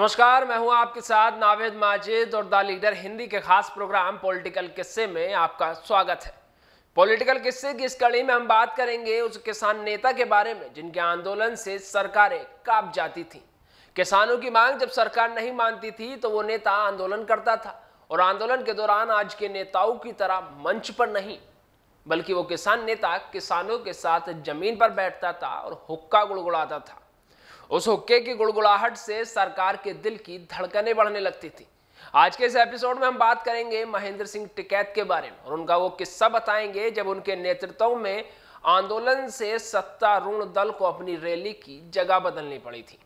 नमस्कार मैं हूं आपके साथ नावेद माजिद और द लीडर हिंदी के खास प्रोग्राम पॉलिटिकल किस्से में आपका स्वागत है पॉलिटिकल किस्से की इस कड़ी में हम बात करेंगे उस किसान नेता के बारे में जिनके आंदोलन से सरकारें काप जाती थी किसानों की मांग जब सरकार नहीं मानती थी तो वो नेता आंदोलन करता था और आंदोलन के दौरान आज के नेताओं की तरह मंच पर नहीं बल्कि वो किसान नेता किसानों के साथ जमीन पर बैठता था और हुक्का गुड़गुड़ाता था उस हुक्के की गुड़गुड़ाहट से सरकार के दिल की धड़कनें बढ़ने लगती थी आज के इस एपिसोड में हम बात करेंगे महेंद्र सिंह टिकैत के बारे में और उनका वो किस्सा बताएंगे जब उनके नेतृत्व में आंदोलन से सत्तारूढ़ दल को अपनी रैली की जगह बदलनी पड़ी थी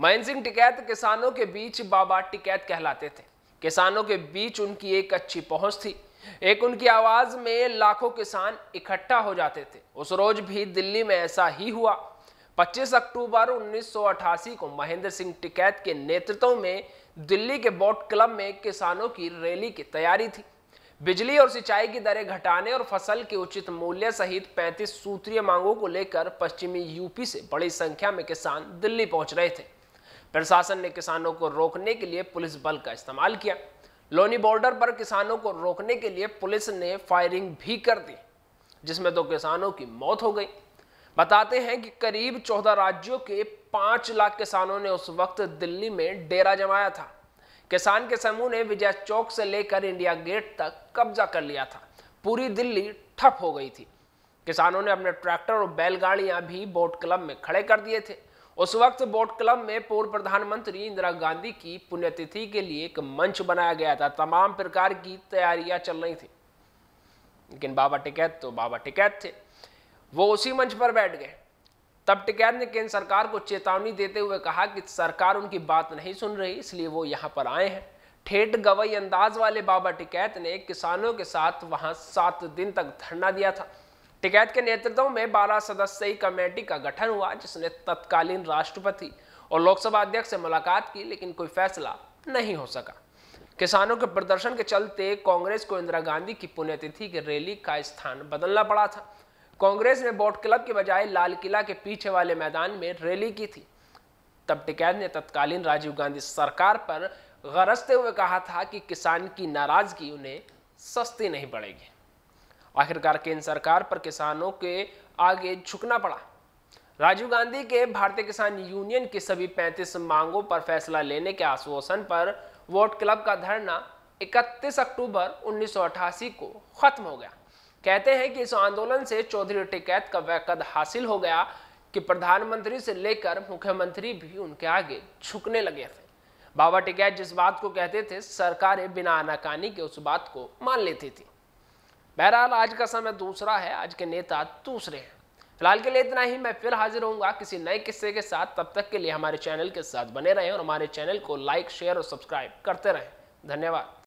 महेंद्र सिंह टिकैत किसानों के बीच बाबा टिकैत कहलाते थे किसानों के बीच उनकी एक अच्छी पहुंच थी एक उनकी आवाज में लाखों किसान इकट्ठा हो जाते थे उस रोज भी दिल्ली में ऐसा ही हुआ 25 अक्टूबर 1988 को महेंद्र सिंह टिकैत के नेतृत्व में दिल्ली के बोट क्लब में किसानों की रैली की तैयारी थी बिजली और सिंचाई की दरें घटाने और फसल के उचित मूल्य सहित 35 सूत्रीय मांगों को लेकर पश्चिमी यूपी से बड़ी संख्या में किसान दिल्ली पहुंच रहे थे प्रशासन ने किसानों को रोकने के लिए पुलिस बल का इस्तेमाल किया लोनी बॉर्डर पर किसानों को रोकने के लिए पुलिस ने फायरिंग भी कर दी जिसमें दो किसानों की मौत हो गई बताते हैं कि करीब चौदह राज्यों के पांच लाख किसानों ने उस वक्त दिल्ली में डेरा जमाया था किसान के समूह ने विजय चौक से लेकर इंडिया गेट तक कब्जा कर लिया था पूरी दिल्ली ठप हो गई थी किसानों ने अपने ट्रैक्टर और बैलगाड़ियां भी बोट क्लब में खड़े कर दिए थे उस वक्त बोट क्लब में पूर्व प्रधानमंत्री इंदिरा गांधी की पुण्यतिथि के लिए एक मंच बनाया गया था तमाम प्रकार की तैयारियां चल रही थी लेकिन बाबा टिकैत तो बाबा टिकैत थे वो उसी मंच पर बैठ गए तब टिकैत ने केंद्र सरकार को चेतावनी देते हुए कहा कि सरकार उनकी बात नहीं सुन रही इसलिए वो यहाँ पर आए हैं ठेठ गवई अंदाज वाले बाबा टिकैत ने किसानों के साथ वहाँ सात दिन तक धरना दिया था टिकैत के नेतृत्व में बारह सदस्यीय कमेटी का गठन हुआ जिसने तत्कालीन राष्ट्रपति और लोकसभा अध्यक्ष से मुलाकात की लेकिन कोई फैसला नहीं हो सका किसानों के प्रदर्शन के चलते कांग्रेस को इंदिरा गांधी की पुण्यतिथि की रैली का स्थान बदलना पड़ा था कांग्रेस ने बोट क्लब के बजाय लाल किला के पीछे वाले मैदान में रैली की थी तब टिकैत ने तत्कालीन राजीव गांधी सरकार पर गरजते हुए कहा था कि किसान की नाराजगी उन्हें सस्ती नहीं पड़ेगी आखिरकार केंद्र सरकार पर किसानों के आगे झुकना पड़ा राजीव गांधी के भारतीय किसान यूनियन की सभी 35 मांगों पर फैसला लेने के आश्वासन पर वोट क्लब का धरना 31 अक्टूबर 1988 को खत्म हो गया कहते हैं कि इस आंदोलन से चौधरी टिकैत का वह कद हासिल हो गया कि प्रधानमंत्री से लेकर मुख्यमंत्री भी उनके आगे झुकने लगे थे बाबा टिकैत जिस बात को कहते थे सरकारें बिना आनाकानी के उस बात को मान लेती थी बहरहाल आज का समय दूसरा है आज के नेता दूसरे हैं फिलहाल के लिए इतना ही मैं फिर हाजिर होऊंगा किसी नए किस्से के साथ तब तक के लिए हमारे चैनल के साथ बने रहें और हमारे चैनल को लाइक शेयर और सब्सक्राइब करते रहें धन्यवाद